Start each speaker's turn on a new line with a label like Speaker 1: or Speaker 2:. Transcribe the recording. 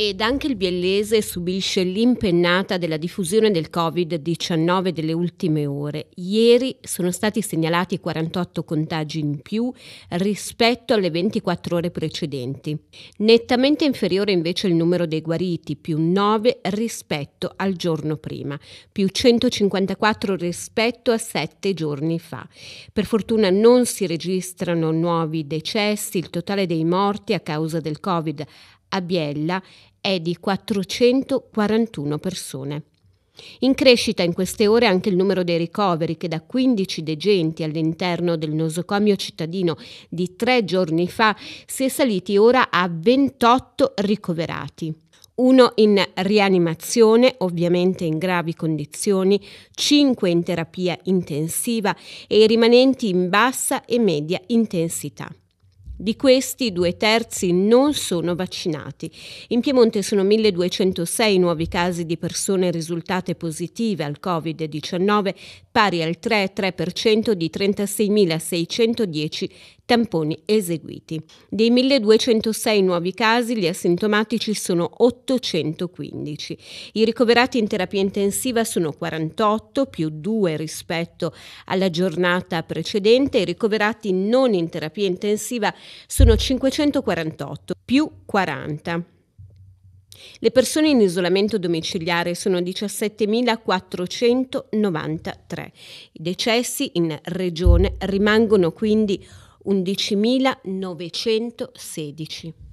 Speaker 1: Ed anche il biellese subisce l'impennata della diffusione del Covid-19 delle ultime ore. Ieri sono stati segnalati 48 contagi in più rispetto alle 24 ore precedenti. Nettamente inferiore invece il numero dei guariti, più 9 rispetto al giorno prima, più 154 rispetto a 7 giorni fa. Per fortuna non si registrano nuovi decessi, il totale dei morti a causa del Covid a Biella è di 441 persone. In crescita in queste ore anche il numero dei ricoveri che da 15 degenti all'interno del nosocomio cittadino di tre giorni fa si è saliti ora a 28 ricoverati. Uno in rianimazione, ovviamente in gravi condizioni, 5 in terapia intensiva e i rimanenti in bassa e media intensità. Di questi due terzi non sono vaccinati. In Piemonte sono 1206 nuovi casi di persone risultate positive al Covid-19, pari al 3,3% di 36.610 tamponi eseguiti. Dei 1206 nuovi casi, gli asintomatici sono 815. I ricoverati in terapia intensiva sono 48, più 2 rispetto alla giornata precedente. I ricoverati non in terapia intensiva sono 548 più 40. Le persone in isolamento domiciliare sono 17.493. I decessi in regione rimangono quindi 11.916.